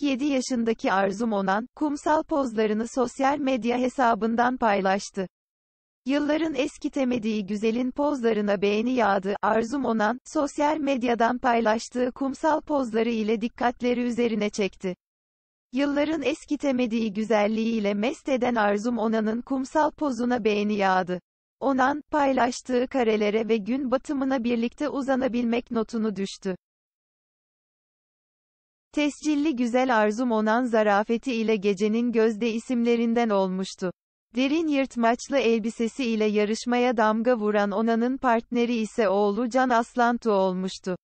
47 yaşındaki Arzum Onan, kumsal pozlarını sosyal medya hesabından paylaştı. Yılların eskitemediği güzelin pozlarına beğeni yağdı. Arzum Onan, sosyal medyadan paylaştığı kumsal pozları ile dikkatleri üzerine çekti. Yılların eskitemediği güzelliğiyle mest eden Arzum Onan'ın kumsal pozuna beğeni yağdı. Onan, paylaştığı karelere ve gün batımına birlikte uzanabilmek notunu düştü. Tescilli güzel arzum onan zarafeti ile gecenin gözde isimlerinden olmuştu. Derin yırtmaçlı elbisesi ile yarışmaya damga vuran Onan'ın partneri ise oğlu Can Aslantu olmuştu.